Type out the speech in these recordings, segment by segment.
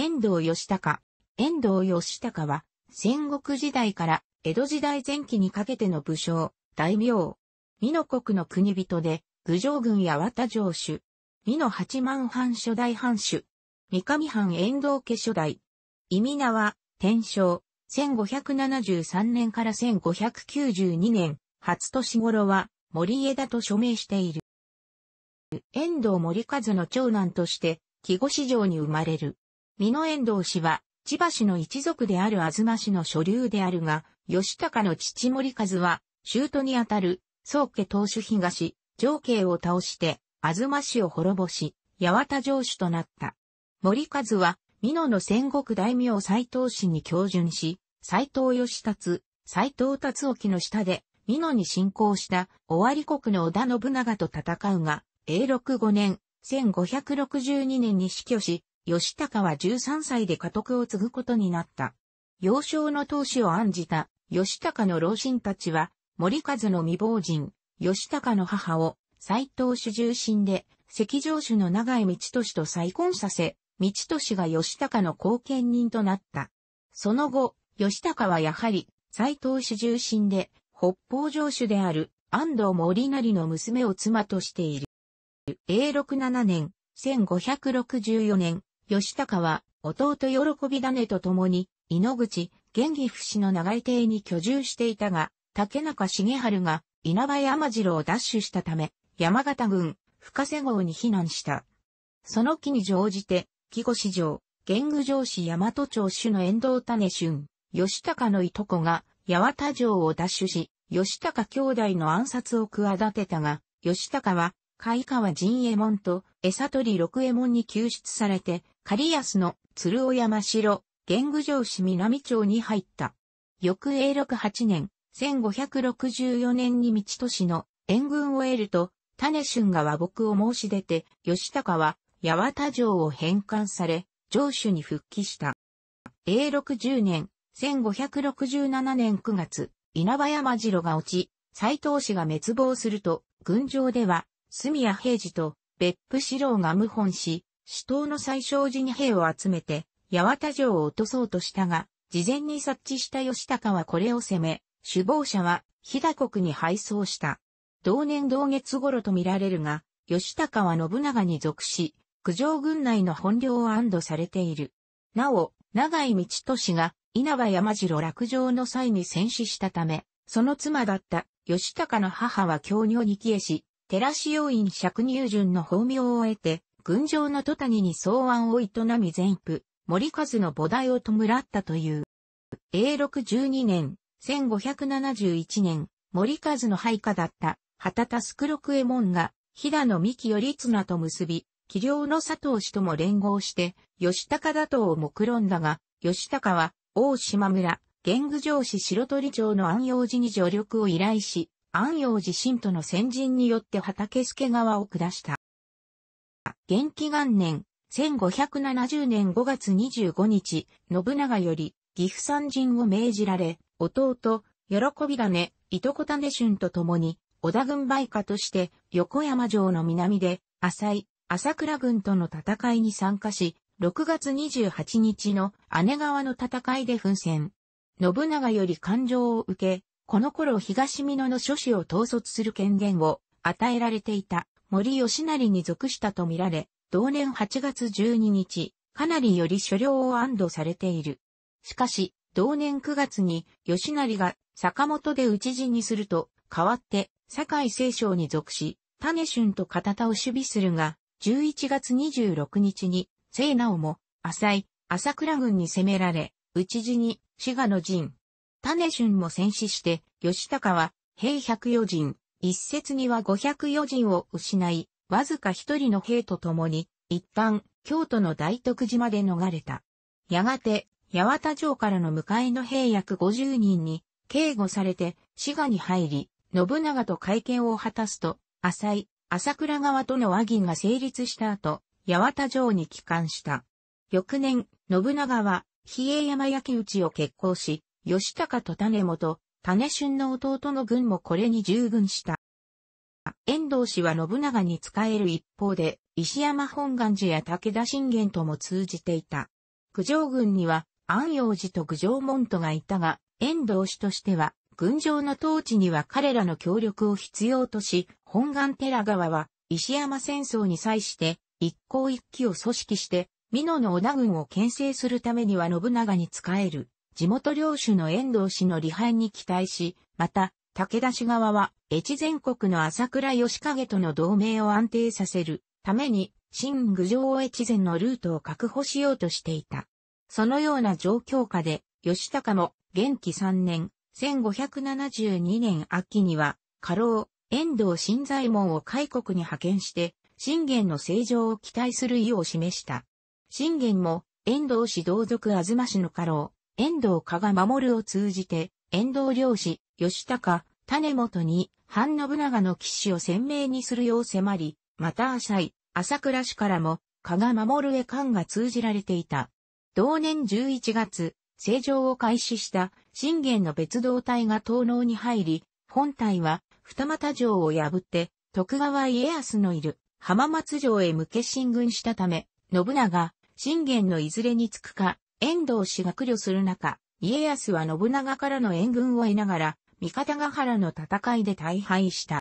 遠藤義高。遠藤義高は、戦国時代から江戸時代前期にかけての武将、大名。美濃国の国人で、武将軍や綿城主。美濃八幡藩初代藩主。三上藩遠藤家初代。意味名は、天正。1573年から1592年、初年頃は、森江田と署名している。遠藤森和の長男として、木越城に生まれる。美濃遠藤氏は、千葉氏の一族である東氏の所流であるが、吉高の父森和は、都にあたる、宗家当主東、上慶を倒して、東氏を滅ぼし、八幡城主となった。森和は、美濃の戦国大名斎藤氏に教順し、斎藤義達、斎藤達沖の下で、美濃に侵攻した尾張国の織田信長と戦うが、永禄5年、1562年に死去し、吉高は13歳で家督を継ぐことになった。幼少の当主を案じた吉高の老人たちは、森和の未亡人、吉高の母を斎藤主重心で、赤城主の長井道俊と再婚させ、道俊が吉高の後見人となった。その後、吉高はやはり、斎藤主重心で、北方城主である安藤森成の娘を妻としている。永禄7年、1564年、吉高は、弟喜び種と共に、井ノ口、元義不氏の長い邸に居住していたが、竹中重春が稲葉山城を奪取したため、山形郡、深瀬郷に避難した。その機に乗じて、木越城、玄具城市大和町主の遠藤種春、吉高のいとこが、八幡城を奪取し、吉高兄弟の暗殺を企てたが、吉高は、海川陣右衛門と餌取り六右衛門に救出されて、狩安の鶴尾山城、玄具城市南町に入った。翌永禄八年、1564年に道都市の援軍を得ると、種春が和睦を申し出て、吉高は八幡城を返還され、城主に復帰した。永禄十年、1567年9月、稲葉山城が落ち、斎藤氏が滅亡すると、軍城では、住谷平治と別府四郎が謀反し、死闘の最小時に兵を集めて、八幡城を落とそうとしたが、事前に察知した吉高はこれを攻め、首謀者は飛騨国に敗走した。同年同月頃と見られるが、吉高は信長に属し、九条軍内の本領を安堵されている。なお、長井道利が稲葉山城落城の際に戦死したため、その妻だった吉高の母は京女に帰えし、寺用院釈入順の法名を得て、群青の戸谷に草案を営み全府、森和の菩提を弔ったという。永禄12年、1571年、森和の配下だった、旗田宿六エ衛門が、飛騨の三木頼綱と結び、器量の佐藤氏とも連合して、吉高打倒を目論んだが、吉高は、大島村、玄具城市白鳥町の安養寺に助力を依頼し、安陽寺神徒の先人によって畑助川を下した。元気元年、1570年5月25日、信長より岐阜山人を命じられ、弟、喜び種、いとこ種春と共に、織田軍売家として横山城の南で、浅井、朝倉軍との戦いに参加し、6月28日の姉川の戦いで奮戦。信長より感情を受け、この頃東美濃の諸子を統率する権限を与えられていた森吉成に属したとみられ、同年8月12日、かなりより所領を安堵されている。しかし、同年9月に吉成が坂本で討ち死にすると、代わって堺清少に属し、種春と片田を守備するが、11月26日に、聖直も、浅井、朝倉軍に攻められ、討ち死に、滋賀の陣、種春も戦死して、吉高は、兵百余人、一説には五百余人を失い、わずか一人の兵と共に、一旦、京都の大徳島で逃れた。やがて、八幡城からの迎えの兵約五十人に、警護されて、滋賀に入り、信長と会見を果たすと、浅井、朝倉側との和議が成立した後、八幡城に帰還した。翌年、信長は、比叡山焼き討ちを決行し、義高と種元、種春の弟の軍もこれに従軍した。遠藤氏は信長に仕える一方で、石山本願寺や武田信玄とも通じていた。九条軍には、安陽寺と九条門徒がいたが、遠藤氏としては、軍上の統治には彼らの協力を必要とし、本願寺川は、石山戦争に際して、一向一揆を組織して、美濃の織田軍を牽制するためには信長に仕える。地元領主の遠藤氏の離反に期待し、また、武田氏側は、越前国の朝倉義景との同盟を安定させるために、新郡上越前のルートを確保しようとしていた。そのような状況下で、義高も、元気3年、1572年秋には、過労、遠藤新左衛門を開国に派遣して、信玄の正常を期待する意を示した。信玄も、遠藤氏同族東氏の過労、遠藤加賀守を通じて、遠藤漁師、吉高、種元に、半信長の騎士を鮮明にするよう迫り、また浅井、朝倉氏からも、加賀守へ官が通じられていた。同年11月、正常を開始した信玄の別動隊が東能に入り、本隊は二股城を破って徳川家康のいる浜松城へ向け進軍したため、信長、信玄のいずれにつくか、遠藤氏が苦慮する中、家康は信長からの援軍を得ながら、三方ヶ原の戦いで大敗した。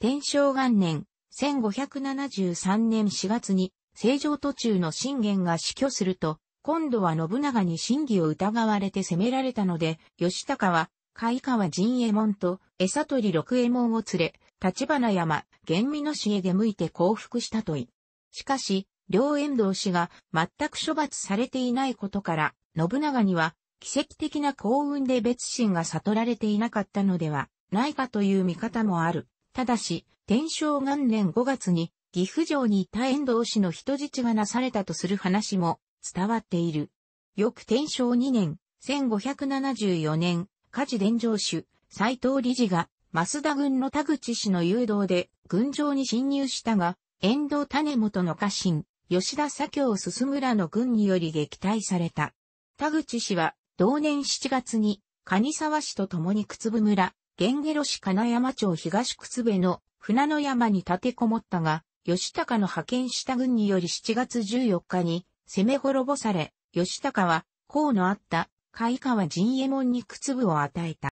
天正元年、1573年4月に、正常途中の信玄が死去すると、今度は信長に真偽を疑われて攻められたので、吉高は、海川陣右衛門と、江佐鳥六右衛門を連れ、立花山、玄美の市へ出向いて降伏したとい。しかし、両遠藤氏が全く処罰されていないことから、信長には奇跡的な幸運で別心が悟られていなかったのではないかという見方もある。ただし、天正元年5月に岐阜城にいた遠藤氏の人質がなされたとする話も伝わっている。翌天正2年、1574年、火事伝承主、斎藤理事が、増田軍の田口氏の誘導で、軍城に侵入したが、遠藤種元の家臣、吉田左京進村の軍により撃退された。田口氏は、同年7月に、蟹沢氏と共に靴部村、源下呂市金山町東靴部の船の山に立てこもったが、吉高の派遣した軍により7月14日に攻め滅ぼされ、吉高は、甲のあった、海川陣右衛門に靴部を与えた。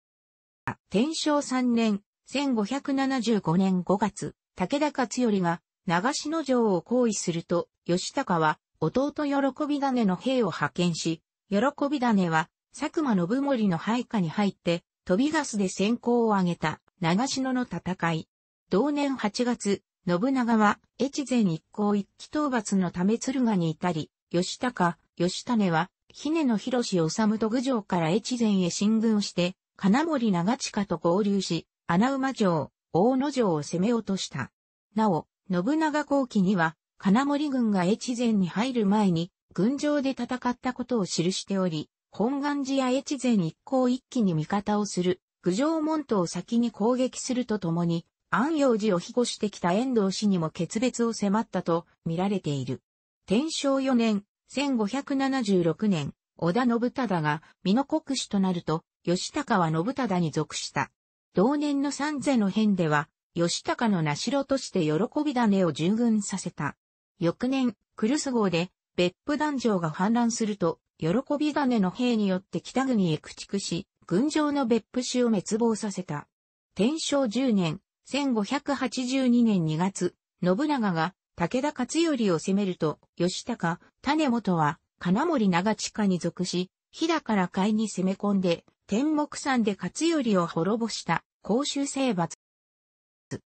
天正3年、1575年5月、武田勝頼が、長篠城を行為すると、吉高は、弟喜び種の兵を派遣し、喜び種は、佐久間信盛の配下に入って、飛びガスで先行を挙げた、長篠の戦い。同年8月、信長は、越前一向一騎討伐のため鶴ヶに至り、吉高、吉種は、姫野博士治と郡上から越前へ進軍して、金森長近と合流し、穴馬城、大野城を攻め落とした。なお、信長後期には、金森軍が越前に入る前に、軍場で戦ったことを記しており、本願寺や越前一向一気に味方をする、九条門徒を先に攻撃するとともに、安陽寺を庇護してきた遠藤氏にも決別を迫ったと見られている。天正4年、1576年、織田信忠が美濃国主となると、吉高は信忠に属した。同年の三世の変では、吉高の名城として喜び種を従軍させた。翌年、クルス号で、別府団上が反乱すると、喜び金の兵によって北国へ駆逐し、軍上の別府市を滅亡させた。天正10年、1582年2月、信長が武田勝頼を攻めると、吉高、種本は、金森長近に属し、日高ら海に攻め込んで、天目山で勝頼を滅ぼした、公衆征伐。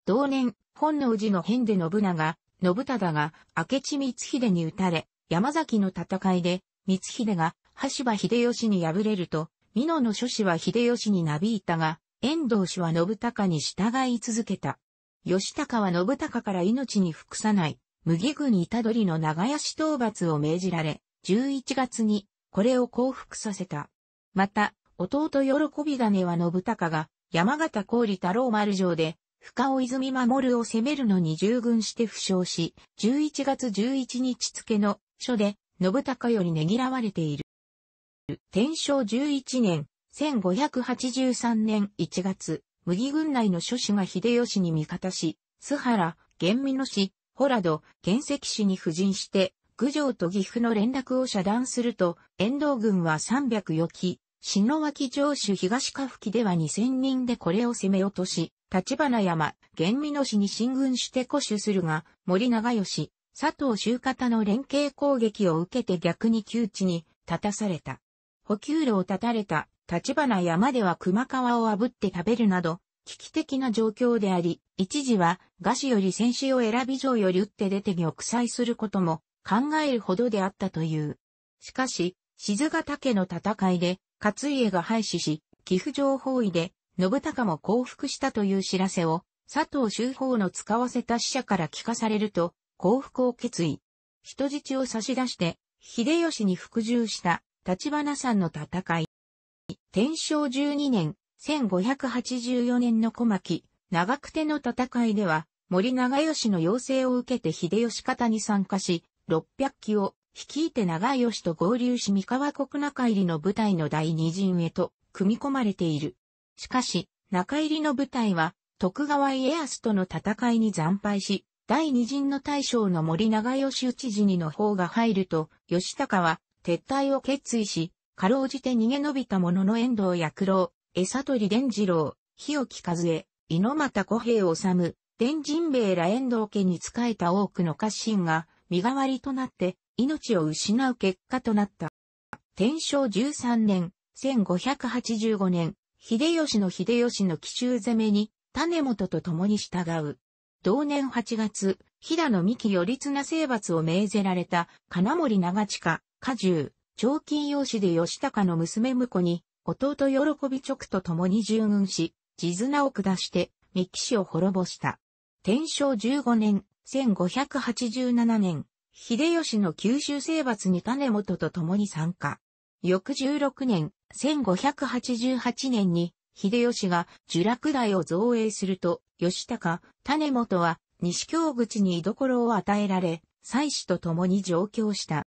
同年、本能寺の変で信長、信忠が明智光秀に撃たれ、山崎の戦いで、光秀が羽柴秀吉に敗れると、美濃の諸子は秀吉になびいたが、遠藤氏は信孝に従い続けた。吉高は信孝から命に服さない、麦たどりの長屋市討伐を命じられ、11月にこれを降伏させた。また、弟喜び金は信孝が山形氷太郎丸城で深尾泉守を攻めるのに従軍して負傷し、11月11日付の書で、信孝よりねぎらわれている。天正11年、1583年1月、麦軍内の諸氏が秀吉に味方し、須原、玄美野氏、ホラド、玄石氏に布陣して、郡上と岐阜の連絡を遮断すると、遠藤軍は300余機、篠脇城主東下吹きでは2000人でこれを攻め落とし、立花山、玄美野市に進軍して固守するが、森長吉、佐藤周方の連携攻撃を受けて逆に窮地に立たされた。補給路を断たれた立花山では熊皮を炙って食べるなど、危機的な状況であり、一時は、餓死より戦死を選び城より打って出て玉砕することも考えるほどであったという。しかし、静ヶ岳の戦いで、勝家が廃止し、寄付情報位で、信孝も降伏したという知らせを、佐藤周法の使わせた使者から聞かされると、降伏を決意。人質を差し出して、秀吉に服従した立花さんの戦い。天正12年、1584年の小牧、長久手の戦いでは、森長吉の要請を受けて秀吉方に参加し、600機を率いて長吉と合流し三河国中入りの部隊の第二陣へと組み込まれている。しかし、中入りの部隊は、徳川家康との戦いに惨敗し、第二陣の大将の森長義内寺にの方が入ると、義高は撤退を決意し、かろうじて逃げ延びた者の遠藤薬郎、餌里伝次郎、日置和江、猪俣小平治、伝人兵衛ら遠藤家に仕えた多くの家臣が、身代わりとなって、命を失う結果となった。天正13年、1585年、秀吉の秀吉の奇襲攻めに、種元と共に従う。同年8月、平野幹頼綱征伐を命ぜられた金森長近、家中、長金養子で吉高の娘婿に、弟喜び直と共に従軍し、地綱を下して、三木氏を滅ぼした。天正15年、1587年、秀吉の九州征伐に種元と共に参加。翌16年、1588年に、秀吉が聚落台を造営すると、吉高、種本は、西京口に居所を与えられ、祭祀と共に上京した。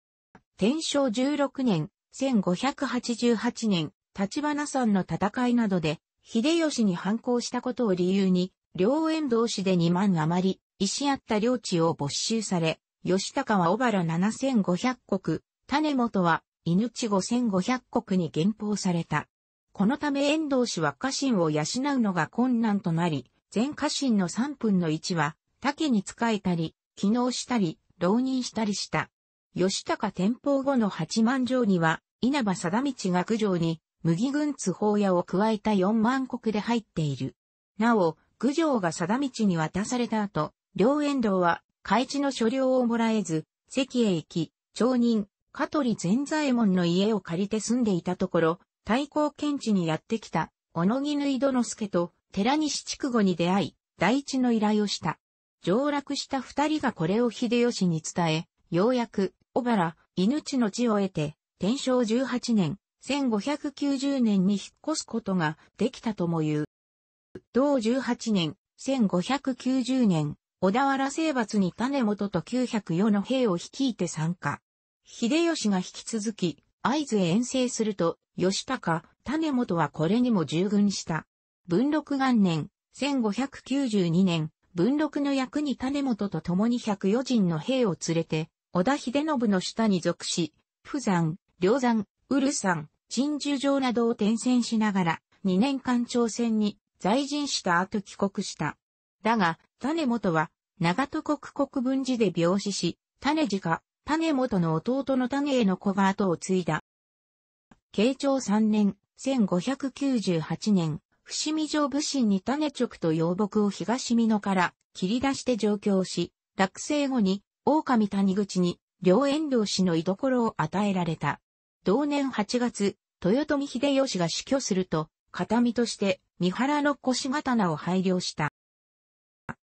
天正16年、1588年、立花山の戦いなどで、秀吉に反抗したことを理由に、両縁同士で2万余り、石あった領地を没収され、吉高は小原7500国、種本は命5500国に減俸された。このため遠藤氏は家臣を養うのが困難となり、全家臣の3分の1は、竹に仕えたり、機能したり、浪人したりした。吉高天保後の八万城には、稲葉貞道が九条に、麦軍津宝屋を加えた4万国で入っている。なお、郡上が貞道に渡された後、両遠藤は、開地の所領をもらえず、関へ行き、町人、香取善左衛門の家を借りて住んでいたところ、太閤検地にやってきた、小野木縫殿助と寺西筑後に出会い、大地の依頼をした。上落した二人がこれを秀吉に伝え、ようやく、小原、犬地の地を得て、天正18年、1590年に引っ越すことができたとも言う。同18年、1590年、小田原征伐に種元と904の兵を率いて参加。秀吉が引き続き、合図へ遠征すると、吉高、種本はこれにも従軍した。文禄元年、1592年、文禄の役に種本と共に104人の兵を連れて、織田秀信の下に属し、富山、梁山、ウ山、陳樹城などを転戦しながら、2年間朝鮮に在陣した後帰国した。だが、種本は、長戸国国分寺で病死し、種寺が種元の弟の種への子が後を継いだ。慶長三年、1598年、伏見城武神に種直と洋木を東美野から切り出して上京し、落成後に、狼谷口に、両遠藤氏の居所を与えられた。同年8月、豊臣秀吉が死去すると、形見として、三原の腰刀を配慮した。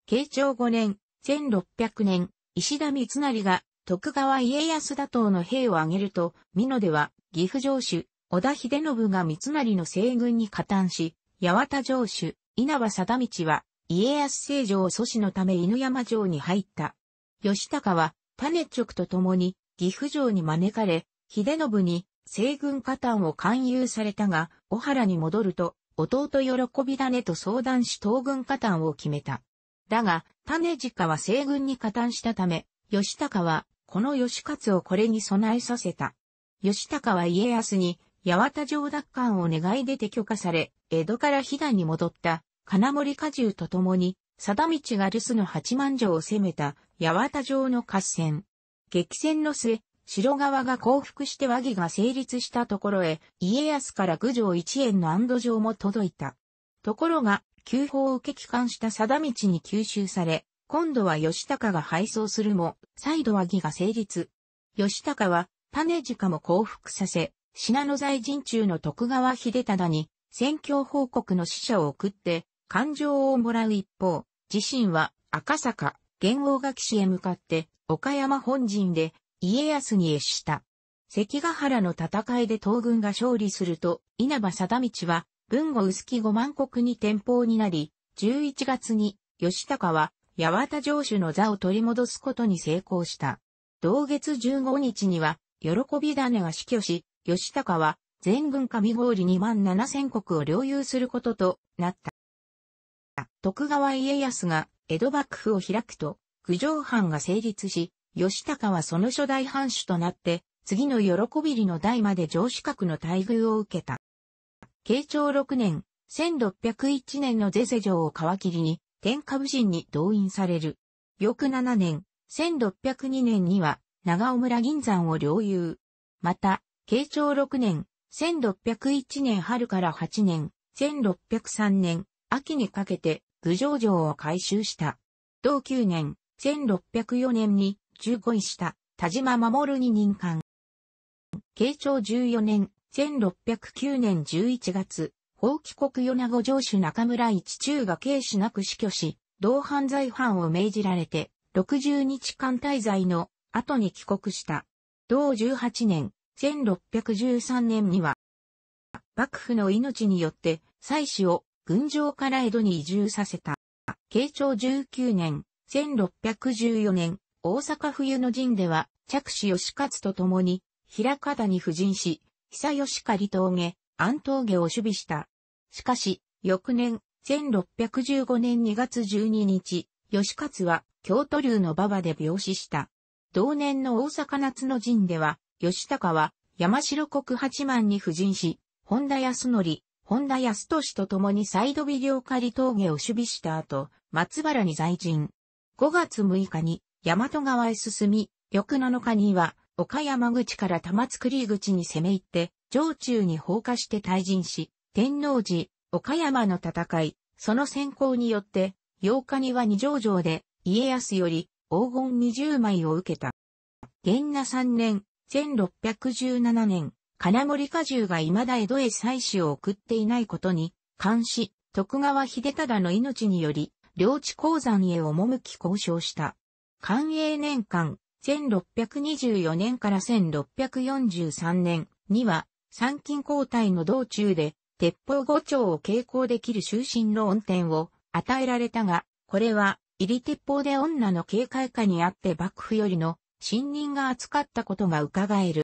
慶長五年、1600年、石田三成が徳川家康打倒の兵を挙げると、美濃では、岐阜城主、織田秀信が三成の西軍に加担し、八幡城主、稲葉貞道は、家康政城を阻止のため犬山城に入った。義高は、種直と共に、岐阜城に招かれ、秀信に、西軍加担を勧誘されたが、小原に戻ると、弟喜びだねと相談し東軍加担を決めた。だが、種直は西軍に加担したため、義高はこの義勝をこれに備えさせた。義高は家康に、八幡城奪還を願い出て許可され、江戸から飛騨に戻った金森果汁と共に、貞道が留守の八幡城を攻めた八幡城の合戦。激戦の末、城側が降伏して和議が成立したところへ、家康から郡上一円の安堵状も届いた。ところが、旧法を受け帰還した貞道に吸収され、今度は吉高が敗走するも、再度は義が成立。吉高は、種鹿も降伏させ、信濃在陣中の徳川秀忠に、選挙報告の使者を送って、感情をもらう一方、自身は赤坂、元王が市へ向かって、岡山本陣で家康に越した。関ヶ原の戦いで東軍が勝利すると、稲葉貞道は、文後薄木五万国に天保になり、11月に、吉高は八幡城主の座を取り戻すことに成功した。同月15日には、喜び種が死去し、吉高は全軍上郡2万7千国を領有することとなった。徳川家康が江戸幕府を開くと、郡上藩が成立し、吉高はその初代藩主となって、次の喜びりの代まで上司格の待遇を受けた。慶長6年、1601年の是世城を皮切りに、天下武人に動員される。翌7年、1602年には長尾村銀山を領有。また、慶長6年、1601年春から8年、1603年、秋にかけて、郡上城を改修した。同9年、1604年に、15位した田島守に任官。慶長14年、1609年11月、大木国与那子城主中村一中が軽視なく死去し、同犯罪犯を命じられて、60日間滞在の後に帰国した。同18年、1613年には、幕府の命によって、妻子を軍城から江戸に移住させた。慶長19年、1614年、大阪冬の陣では、着手義勝と共に、平方に布陣し、久吉狩峠、安峠を守備した。しかし、翌年、1615年2月12日、吉勝は京都流の馬場で病死した。同年の大阪夏の陣では、吉高は山城国八幡に布陣し、本田康則、本田康俊と共にサイド微量狩離峠を守備した後、松原に在陣。5月6日に大和川へ進み、翌7日には岡山口から玉造口に攻め入って、上中に放火して退陣し、天王寺、岡山の戦い、その先行によって、8日には二条城で、家康より、黄金二十枚を受けた。元那三年、1617年、金森家中が未だ江戸へ祭祀を送っていないことに、監視、徳川秀忠の命により、領地鉱山へ赴き交渉した。寛永年間、1624年から1643年には、参勤交代の道中で、鉄砲五丁を傾向できる終身の恩典を与えられたが、これは、入り鉄砲で女の警戒下にあって幕府よりの信任が扱ったことが伺える。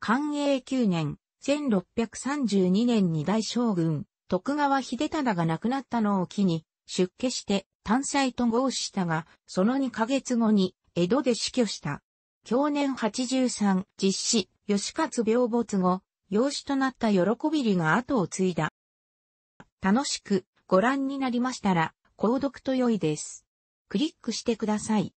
寛永9年、1632年に大将軍、徳川秀忠が亡くなったのを機に、出家して単妻と合したが、その2ヶ月後に江戸で死去した。去年83実施、吉勝病没後、養子となった喜びりが後を継いだ。楽しくご覧になりましたら、購読と良いです。クリックしてください。